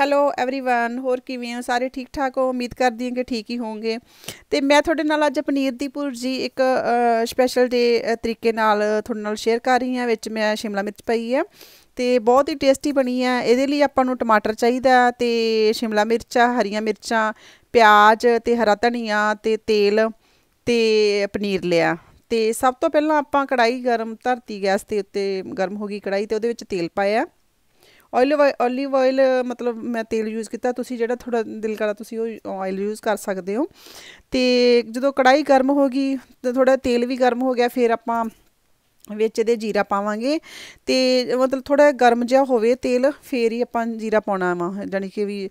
hello everyone ਹੋਰ ਕਿਵੇਂ ਹੋ ਸਾਰੇ ਠੀਕ ਠਾਕ ਹੋ ਉਮੀਦ ਕਰਦੀ ਹਾਂ ਕਿ ਠੀਕ ਹੀ ਹੋਵੋਗੇ ਤੇ ਮੈਂ ਤੁਹਾਡੇ ਨਾਲ ਅੱਜ ਪਨੀਰ ਦੀ ਭੁਰਜੀ ਇੱਕ ਸਪੈਸ਼ਲ ਡੇ ਤਰੀਕੇ ਨਾਲ ਤੁਹਾਡੇ ਨਾਲ ਸ਼ੇਅਰ ਕਰ ਰਹੀ ਹਾਂ ਵਿੱਚ ਮੈਂ ਸ਼ਿਮਲਾ ਮਿਰਚ ਪਾਈ ਹੈ ਤੇ ਬਹੁਤ ਹੀ ਟੇਸਟੀ ਬਣੀ ਹੈ ਇਹਦੇ ਲਈ ਆਪਾਂ ਨੂੰ ਟਮਾਟਰ ਚਾਹੀਦਾ ਤੇ ਸ਼ਿਮਲਾ ਮਿਰਚਾਂ ਹਰੀਆਂ ਮਿਰਚਾਂ ਪਿਆਜ਼ ਤੇ ਹਰਾ ਧਨੀਆ ਤੇ ਤੇਲ ਤੇ ਪਨੀਰ ਲਿਆ ਤੇ ਸਭ ਤੋਂ ਪਹਿਲਾਂ ਆਪਾਂ ਕੜਾਈ ਗਰਮ ਧਰਤੀ ਗੈਸ ਤੇ ਉੱਤੇ ਗਰਮ ਹੋ ਗਈ ਕੜਾਈ ਤੇ ਉਹਦੇ ਵਿੱਚ ਤੇਲ ਪਾਇਆ ਆਇਲ ਆਲਿਵ ਆਇਲ ਮਤਲਬ ਮੈਂ ਤੇਲ ਯੂਜ਼ ਕੀਤਾ ਤੁਸੀਂ ਜਿਹੜਾ ਥੋੜਾ ਦਿਲ ਕਰਾ ਤੁਸੀਂ ਉਹ ਆਇਲ ਯੂਜ਼ ਕਰ ਸਕਦੇ ਹੋ ਤੇ ਜਦੋਂ ਕੜਾਈ ਗਰਮ ਹੋ ਗਈ ਤੇ ਥੋੜਾ ਤੇਲ ਵੀ ਗਰਮ ਹੋ ਗਿਆ ਫਿਰ ਆਪਾਂ ਵਿੱਚ ਇਹਦੇ ਜੀਰਾ ਪਾਵਾਂਗੇ ਤੇ ਮਤਲਬ ਥੋੜਾ ਗਰਮ ਜਿਹਾ ਹੋਵੇ ਤੇਲ ਫੇਰ ਹੀ ਆਪਾਂ ਜੀਰਾ ਪਾਉਣਾ ਵਾ ਜਾਨੀ ਕਿ ਵੀ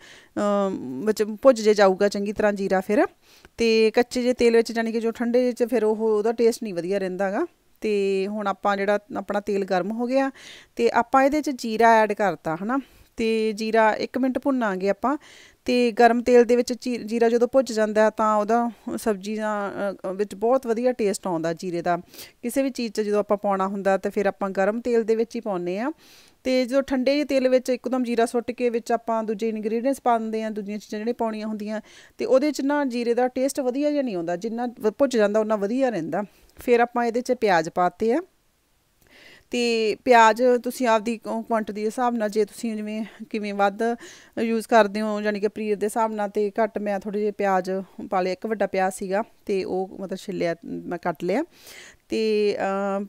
ਵਿੱਚ ਭੁੱਜ ਜੇ ਜਾਊਗਾ ਚੰਗੀ ਤਰ੍ਹਾਂ ਜੀਰਾ ਫਿਰ ਤੇ ਕੱਚੇ ਜੇ ਤੇਲ ਵਿੱਚ ਜਾਨੀ ਕਿ ਜੋ ਠੰਡੇ ਵਿੱਚ ਚ ਫਿਰ ਉਹ ਉਹਦਾ ਟੇਸਟ ਨਹੀਂ ਵਧੀਆ ਰਹਿੰਦਾਗਾ ਤੇ ਹੁਣ ਆਪਾਂ ਜਿਹੜਾ ਆਪਣਾ ਤੇਲ ਗਰਮ ਹੋ ਗਿਆ ਤੇ ਆਪਾਂ ਇਹਦੇ 'ਚ ਜੀਰਾ ਐਡ ਕਰਤਾ ਹਨਾ ਤੇ ਜੀਰਾ 1 ਮਿੰਟ ਭੁੰਨਾਂਗੇ ਆਪਾਂ ਤੇ ਗਰਮ ਤੇਲ ਦੇ ਵਿੱਚ ਜੀਰਾ ਜਦੋਂ ਭੁੱਜ ਜਾਂਦਾ ਤਾਂ ਉਹਦਾ ਸਬਜ਼ੀ ਦਾ ਵਿੱਚ ਬਹੁਤ ਵਧੀਆ ਟੇਸਟ ਆਉਂਦਾ ਜੀਰੇ ਦਾ ਕਿਸੇ ਵੀ ਚੀਜ਼ 'ਚ ਜਦੋਂ ਆਪਾਂ ਪਾਉਣਾ ਹੁੰਦਾ ਤਾਂ ਫਿਰ ਆਪਾਂ ਗਰਮ ਤੇਲ ਦੇ ਵਿੱਚ ਹੀ ਪਾਉਨੇ ਆ ਤੇ ਜਦੋਂ ਠੰਡੇ ਤੇਲ ਵਿੱਚ ਇੱਕਦਮ ਜੀਰਾ ਸੁੱਟ ਕੇ ਵਿੱਚ ਆਪਾਂ ਦੂਜੇ ਇਨਗਰੀਡੀਅੰਟਸ ਪਾ ਦਿੰਦੇ ਆ ਦੂਜੀਆਂ ਚੀਜ਼ਾਂ ਜਿਹੜੀਆਂ ਪਾਉਣੀਆਂ ਹੁੰਦੀਆਂ ਤੇ ਉਹਦੇ 'ਚ ਨਾ ਜੀਰੇ ਦਾ ਟੇਸਟ ਵਧੀਆ ਜਿਹਾ ਨਹੀਂ ਆਉਂਦਾ ਜਿੰਨਾ ਭੁੱਜ ਜਾਂਦਾ ਉਹਨਾਂ ਵਧੀਆ ਰਹਿੰਦਾ ਫਿਰ ਆਪਾਂ ਇਹਦੇ 'ਚ ਪਿਆਜ਼ ਪਾਤੇ ਆ ਤੇ ਪਿਆਜ਼ ਤੁਸੀਂ ਆਪਦੀ ਕੁਆਂਟੀਟੀ ਦੇ ਹਿਸਾਬ ਨਾਲ ਜੇ ਤੁਸੀਂ ਜਿਵੇਂ ਕਿਵੇਂ ਵੱਧ ਯੂਜ਼ ਕਰਦੇ ਹੋ ਯਾਨੀ ਕਿ ਪਨੀਰ ਦੇ ਹਿਸਾਬ ਨਾਲ ਤੇ ਘੱਟ ਮੈਂ ਥੋੜੇ ਜਿਹਾ ਪਿਆਜ਼ ਪਾ ਲਿਆ ਇੱਕ ਵੱਡਾ ਪਿਆਜ਼ ਸੀਗਾ ਤੇ ਉਹ ਮਤਲਬ ਛਿੱਲਿਆ ਮੈਂ ਕੱਟ ਲਿਆ ਤੇ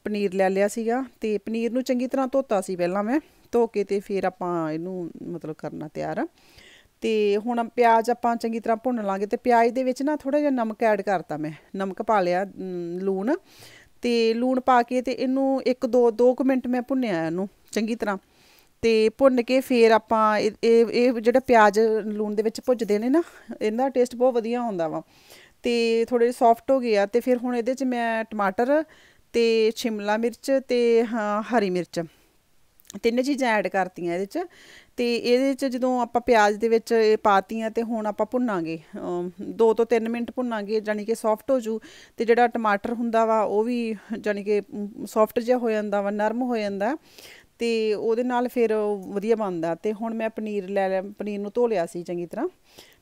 ਪਨੀਰ ਲੈ ਲਿਆ ਸੀਗਾ ਤੇ ਪਨੀਰ ਨੂੰ ਚੰਗੀ ਤਰ੍ਹਾਂ ਧੋਤਾ ਸੀ ਪਹਿਲਾਂ ਮੈਂ ਧੋ ਕੇ ਤੇ ਫਿਰ ਆਪਾਂ ਇਹਨੂੰ ਮਤਲਬ ਕਰਨਾ ਤਿਆਰ ਤੇ ਹੁਣ ਪਿਆਜ਼ ਆਪਾਂ ਚੰਗੀ ਤਰ੍ਹਾਂ ਭੁੰਨ ਲਾਂਗੇ ਤੇ ਪਿਆਜ਼ ਦੇ ਵਿੱਚ ਨਾ ਥੋੜਾ ਜਿਹਾ ਨਮਕ ਐਡ ਕਰਤਾ ਮੈਂ ਨਮਕ ਪਾ ਲਿਆ ਲੂਣ ਤੇ ਲੂਣ ਪਾ ਕੇ ਤੇ ਇਹਨੂੰ 1 2 2 ਮਿੰਟ ਮੈਂ ਭੁੰਨਿਆ ਇਹਨੂੰ ਚੰਗੀ ਤਰ੍ਹਾਂ ਤੇ ਭੁੰਨ ਕੇ ਫੇਰ ਆਪਾਂ ਇਹ ਇਹ ਜਿਹੜਾ ਪਿਆਜ਼ ਲੂਣ ਦੇ ਵਿੱਚ ਭੁੱਜਦੇ ਨੇ ਨਾ ਇਹਦਾ ਟੇਸਟ ਬਹੁਤ ਵਧੀਆ ਹੁੰਦਾ ਵਾ ਤੇ ਥੋੜੇ ਸੌਫਟ ਹੋ ਗਏ ਆ ਤੇ ਫਿਰ ਹੁਣ ਇਹਦੇ 'ਚ ਮੈਂ ਟਮਾਟਰ ਤੇ ਸ਼ਿਮਲਾ ਮਿਰਚ ਤੇ ਹਾਂ ਹਰੀ ਮਿਰਚ ਤਿੰਨ ਚੀਜ਼ਾਂ ਐਡ ਕਰਤੀਆਂ ਇਹਦੇ 'ਚ ਤੇ ਇਹਦੇ 'ਚ ਜਦੋਂ ਆਪਾਂ ਪਿਆਜ਼ ਦੇ ਵਿੱਚ ਇਹ ਪਾਤੀਆਂ ਤੇ ਹੁਣ ਆਪਾਂ ਭੁੰਨਾਂਗੇ 2 ਤੋਂ 3 ਮਿੰਟ ਭੁੰਨਾਂਗੇ ਜਾਨੀ ਕਿ ਸੌਫਟ ਹੋ ਜੂ ਤੇ ਜਿਹੜਾ ਟਮਾਟਰ ਹੁੰਦਾ ਵਾ ਉਹ ਵੀ ਜਾਨੀ ਕਿ ਸੌਫਟ ਜਿਹਾ ਹੋ ਜਾਂਦਾ ਵਾ ਨਰਮ ਹੋ ਜਾਂਦਾ ਤੇ ਉਹਦੇ ਨਾਲ ਫਿਰ ਵਧੀਆ ਬਣਦਾ ਤੇ ਹੁਣ ਮੈਂ ਪਨੀਰ ਲੈ ਲਿਆ ਪਨੀਰ ਨੂੰ ਧੋ ਲਿਆ ਸੀ ਚੰਗੀ ਤਰ੍ਹਾਂ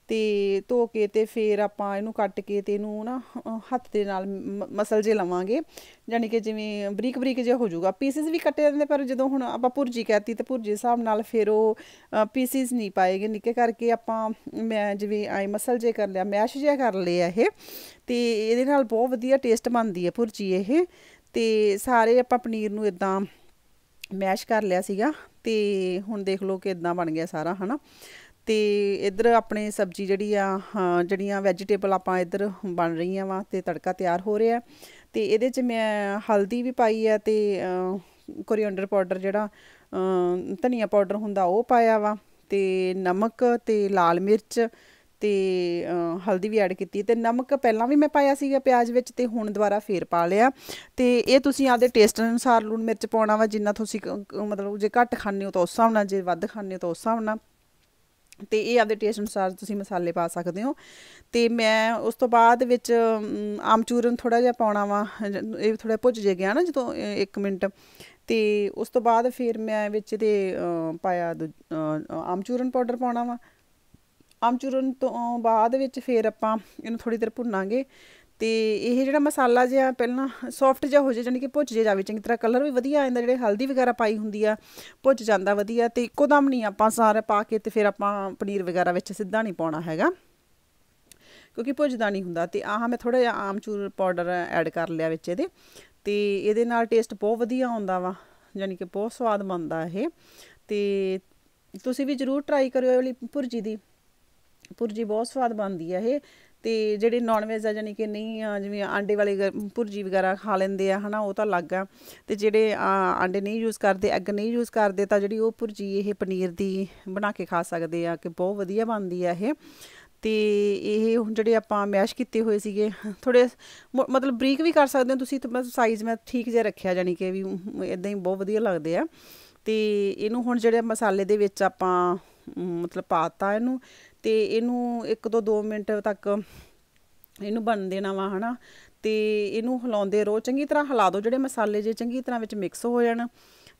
ਤੇ ਧੋ ਕੇ ਤੇ ਫਿਰ ਆਪਾਂ ਇਹਨੂੰ ਕੱਟ ਕੇ ਤੇ ਇਹਨੂੰ ਨਾ ਹੱਥ ਦੇ ਨਾਲ ਮਸਲ ਜੇ ਲਵਾਂਗੇ ਯਾਨੀ ਕਿ ਜਿਵੇਂ ਬਰੀਕ ਬਰੀਕ ਜਿਹਾ ਹੋ ਜਾਊਗਾ ਪੀਸਿਸ ਵੀ ਕੱਟੇ ਜਾਂਦੇ ਪਰ ਜਦੋਂ ਹੁਣ ਆਪਾਂ ਭੁਰਜੀ ਕਹਤੀ ਤੇ ਭੁਰਜੀ ਹਿਸਾਬ ਨਾਲ ਫਿਰ ਉਹ ਪੀਸਿਸ ਨਹੀਂ ਪਾਏਗੇ ਨਿੱਕੇ ਕਰਕੇ ਆਪਾਂ ਮੈਂ ਜਿਵੇਂ ਆਈ ਮਸਲ ਜੇ ਕਰ ਲਿਆ ਮੈਸ਼ ਜਿਹਾ ਕਰ ਲਿਆ ਇਹ ਤੇ ਇਹਦੇ ਨਾਲ ਬਹੁਤ ਵਧੀਆ ਟੇਸਟ ਬਣਦੀ ਹੈ ਭੁਰਜੀ ਇਹ ਤੇ ਸਾਰੇ ਆਪਾਂ ਪਨੀਰ ਨੂੰ ਇਦਾਂ ਮੈਸ਼ ਕਰ ਲਿਆ ਸੀਗਾ ਤੇ ਹੁਣ ਦੇਖ ਲਓ ਕਿ ਇਦਾਂ ਬਣ ਗਿਆ ਸਾਰਾ ਹਨਾ ਤੇ ਇਧਰ ਆਪਣੇ ਸਬਜ਼ੀ ਜਿਹੜੀ ਆ ਜਿਹੜੀਆਂ ਵੈਜੀਟੇਬਲ ਆਪਾਂ ਇਧਰ ਬਣ ਰਹੀਆਂ ਵਾ ਤੇ ਤੜਕਾ ਤਿਆਰ ਹੋ ਰਿਹਾ ਤੇ ਇਹਦੇ 'ਚ ਮੈਂ ਹਲਦੀ ਵੀ ਪਾਈ ਆ ਤੇ ਕੋਰੀਅੰਡਰ ਪਾਊਡਰ ਜਿਹੜਾ ਧਨੀਆ ਪਾਊਡਰ ਹੁੰਦਾ ਉਹ ਪਾਇਆ ਵਾ ਤੇ ਨਮਕ ਤੇ ਲਾਲ ਮਿਰਚ ਤੇ ਹਲਦੀ ਵੀ ਐਡ ਕੀਤੀ ਤੇ ਨਮਕ ਪਹਿਲਾਂ ਵੀ ਮੈਂ ਪਾਇਆ ਸੀਗਾ ਪਿਆਜ਼ ਵਿੱਚ ਤੇ ਹੁਣ ਦੁਬਾਰਾ ਫੇਰ ਪਾ ਲਿਆ ਤੇ ਇਹ ਤੁਸੀਂ ਆਪਦੇ ਟੇਸਟ ਅਨੁਸਾਰ ਲੂਣ ਮਿਰਚ ਪਾਉਣਾ ਵਾ ਜਿੰਨਾ ਤੁਸੀਂ ਮਤਲਬ ਜੇ ਘੱਟ ਖਾਣੇ ਹੋ ਤਾਂ ਉਸ ਹਿਸਾਬ ਨਾਲ ਜੇ ਵੱਧ ਖਾਣੇ ਹੋ ਤਾਂ ਉਸ ਹਿਸਾਬ ਨਾਲ ਤੇ ਇਹ ਆਪਦੇ ਟੇਸਟ ਅਨੁਸਾਰ ਤੁਸੀਂ ਮਸਾਲੇ ਪਾ ਸਕਦੇ ਹੋ ਤੇ ਮੈਂ ਉਸ ਤੋਂ ਬਾਅਦ ਵਿੱਚ ਆਮਚੂਰਨ ਥੋੜਾ ਜਿਹਾ ਪਾਉਣਾ ਵਾ ਇਹ ਥੋੜਾ ਭੁੱਜ ਜੇ ਗਿਆ ਨਾ ਜਦੋਂ 1 ਮਿੰਟ ਤੇ ਉਸ ਤੋਂ ਬਾਅਦ ਫਿਰ ਮੈਂ ਵਿੱਚ ਦੇ ਪਾਇਆ ਆਮਚੂਰਨ ਪਾਊਡਰ ਪਾਉਣਾ ਵਾ ਆਮਚੂਰਨ ਤੋਂ ਬਾਅਦ ਵਿੱਚ ਫਿਰ ਆਪਾਂ ਇਹਨੂੰ ਥੋੜੀ ਦੇਰ ਭੁੰਨਾਂਗੇ ਤੇ ਇਹ ਜਿਹੜਾ ਮਸਾਲਾ ਜਿਹਾ ਪਹਿਲਾਂ ਸੌਫਟ ਜਿਹਾ ਹੋ ਜਾਏ ਜਾਨੀ ਕਿ ਭੁੱਜ ਜੇ ਜਾਵੇ ਚੰਗੀ ਤਰ੍ਹਾਂ ਕਲਰ ਵੀ ਵਧੀਆ ਆ ਜਾਂਦਾ ਜਿਹੜੇ ਹਲਦੀ ਵਗੈਰਾ ਪਾਈ ਹੁੰਦੀ ਆ ਭੁੱਜ ਜਾਂਦਾ ਵਧੀਆ ਤੇ ਇੱਕੋ ਦਮ ਨਹੀਂ ਆਪਾਂ ਸਾਰਾ ਪਾ ਕੇ ਤੇ ਫਿਰ ਆਪਾਂ ਪਨੀਰ ਵਗੈਰਾ ਵਿੱਚ ਸਿੱਧਾ ਨਹੀਂ ਪਾਉਣਾ ਹੈਗਾ ਕਿਉਂਕਿ ਭੁੱਜਦਾ ਨਹੀਂ ਹੁੰਦਾ ਤੇ ਆਹ ਮੈਂ ਥੋੜਾ ਜਿਹਾ ਆਮਚੂਰ ਪਾਊਡਰ ਐਡ ਕਰ ਲਿਆ ਵਿੱਚ ਇਹਦੇ ਤੇ ਇਹਦੇ ਨਾਲ ਟੇਸਟ ਬਹੁਤ ਵਧੀਆ ਆਉਂਦਾ ਵਾ ਜਾਨੀ ਕਿ ਬਹੁਤ ਸਵਾਦ ਬਣਦਾ ਇਹ ਤੇ ਤੁਸੀਂ ਵੀ ਜਰੂਰ ਟਰਾਈ ਕਰਿਓ ਇਹ ਵਾਲੀ ਭੁਰਜੀ ਦੀ ਭੁਰਜੀ ਬਹੁਤ ਸਵਾਦ ਬਣਦੀ ਆ ਇਹ ਤੇ ਜਿਹੜੇ ਨਾਨ ਵੈਜ ਆ ਜਾਨੀ ਕਿ ਨਹੀਂ ਜਿਵੇਂ ਆਂਡੇ ਵਾਲੇ ਪੁਰਜੀ ਵਗੈਰਾ ਖਾ ਲੈਂਦੇ ਆ ਹਨਾ ਉਹ ਤਾਂ ਅਲੱਗ ਆ ਤੇ ਜਿਹੜੇ ਆਂਡੇ ਨਹੀਂ ਯੂਜ਼ ਕਰਦੇ ਐਗ ਨਹੀਂ ਯੂਜ਼ ਕਰਦੇ ਤਾਂ ਜਿਹੜੀ ਉਹ ਪੁਰਜੀ ਇਹ ਪਨੀਰ ਦੀ ਬਣਾ ਕੇ ਖਾ ਸਕਦੇ ਆ ਕਿ ਬਹੁਤ ਵਧੀਆ ਬਣਦੀ ਆ ਇਹ ਤੇ ਇਹ ਹੁਣ ਜਿਹੜੇ ਆਪਾਂ ਮੈਸ਼ ਕੀਤੇ ਹੋਏ ਸੀਗੇ ਥੋੜੇ ਮਤਲਬ ਬਰੀਕ ਵੀ ਕਰ ਸਕਦੇ ਹੋ ਤੁਸੀਂ ਤੇ ਬਸ ਸਾਈਜ਼ ਮੈਂ ਠੀਕ ਜਿਹਾ ਰੱਖਿਆ ਜਾਨੀ ਕਿ ਵੀ ਇਦਾਂ ਹੀ ਬਹੁਤ ਵਧੀਆ ਲੱਗਦੇ ਆ ਤੇ ਇਹਨੂੰ ਹੁਣ ਜਿਹੜੇ ਮਸਾਲੇ ਦੇ ਵਿੱਚ ਆਪਾਂ ਮਤਲਬ ਪਾਤਾ ਇਹਨੂੰ ਤੇ ਇਹਨੂੰ ਇੱਕ ਤੋਂ 2 ਮਿੰਟ ਤੱਕ ਇਹਨੂੰ ਬਣ ਦੇਣਾ ਵਾ ਹਨਾ ਤੇ ਇਹਨੂੰ ਹਿਲਾਉਂਦੇ ਰਹੋ ਚੰਗੀ ਤਰ੍ਹਾਂ ਹਿਲਾ ਦਿਓ ਜਿਹੜੇ ਮਸਾਲੇ ਜੇ ਚੰਗੀ ਤਰ੍ਹਾਂ ਵਿੱਚ ਮਿਕਸ ਹੋ ਜਾਣ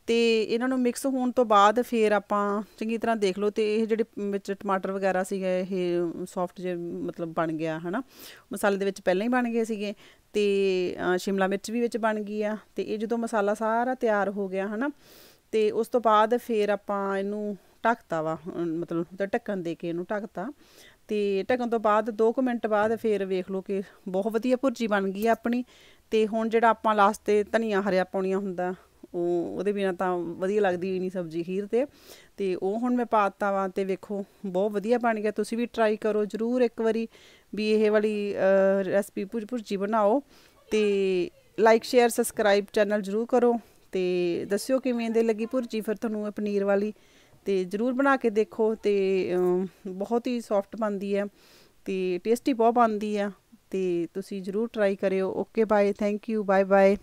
ਤੇ ਇਹਨਾਂ ਨੂੰ ਮਿਕਸ ਹੋਣ ਤੋਂ ਬਾਅਦ ਫਿਰ ਆਪਾਂ ਚੰਗੀ ਤਰ੍ਹਾਂ ਦੇਖ ਲਓ ਤੇ ਇਹ ਜਿਹੜੇ ਵਿੱਚ ਟਮਾਟਰ ਵਗੈਰਾ ਸੀਗਾ ਇਹ ਸੌਫਟ ਜੇ ਮਤਲਬ ਬਣ ਗਿਆ ਹਨਾ ਮਸਾਲੇ ਦੇ ਵਿੱਚ ਪਹਿਲਾਂ ਹੀ ਬਣ ਗਏ ਸੀਗੇ ਤੇ ਸ਼ਿਮਲਾ ਮਿਰਚ ਵੀ ਵਿੱਚ ਬਣ ਗਈ ਆ ਤੇ ਇਹ ਜਦੋਂ ਮਸਾਲਾ ਸਾਰਾ ਤਿਆਰ ਹੋ ਗਿਆ ਹਨਾ ਤੇ ਉਸ ਤੋਂ ਬਾਅਦ ਫਿਰ ਆਪਾਂ ਇਹਨੂੰ ਢੱਕਤਾ ਵਾ ਮਤਲਬ ਢੱਕਣ ਦੇ ਕੇ ਇਹਨੂੰ ਢੱਕਤਾ ਤੇ ਢੱਕਣ ਤੋਂ ਬਾਅਦ 2 ਮਿੰਟ ਬਾਅਦ ਫੇਰ ਵੇਖ ਲਓ ਕਿ ਬਹੁਤ ਵਧੀਆ ਭੁਰਜੀ ਬਣ ਗਈ ਆ ਆਪਣੀ ਤੇ ਹੁਣ ਜਿਹੜਾ ਆਪਾਂ ਲਾਸਟ ਤੇ ਧਨੀਆ ਹਰਿਆ ਪਾਉਣੀਆਂ ਹੁੰਦਾ ਉਹ ਉਹਦੇ ਬਿਨਾ ਤਾਂ ਵਧੀਆ ਲੱਗਦੀ ਹੀ ਨਹੀਂ ਸਬਜ਼ੀ ਖੀਰ ਤੇ ਤੇ ਉਹ ਹੁਣ ਮੈਂ ਪਾਤਾ ਵਾਂ ਤੇ ਵੇਖੋ ਬਹੁਤ ਵਧੀਆ ਬਣ ਗਿਆ ਤੁਸੀਂ ਵੀ ਟਰਾਈ ਕਰੋ ਜਰੂਰ ਇੱਕ ਵਾਰੀ ਵੀ ਇਹ ਵਾਲੀ ਰੈਸਪੀ ਭੁਰਜੀ ਬਣਾਓ ਤੇ ਲਾਈਕ ਸ਼ੇਅਰ ਸਬਸਕ੍ਰਾਈਬ ਚੈਨਲ ਜਰੂਰ ਕਰੋ ਤੇ ਦੱਸਿਓ ਕਿਵੇਂ ਦੇ ਲੱਗੀ ਭੁਰਜੀ ਫਿਰ ਤੁਹਾਨੂੰ ਪਨੀਰ ਵਾਲੀ ਤੇ ਜਰੂਰ ਬਣਾ ਕੇ ਦੇਖੋ ਤੇ ਬਹੁਤ ਹੀ ਸੌਫਟ ਬਣਦੀ ਹੈ ਤੇ ਟੇਸਟੀ ਬਹੁਤ ਬਣਦੀ ਹੈ ਤੇ ਤੁਸੀਂ ਜਰੂਰ ਟਰਾਈ ਕਰਿਓ okay bye thank you bye bye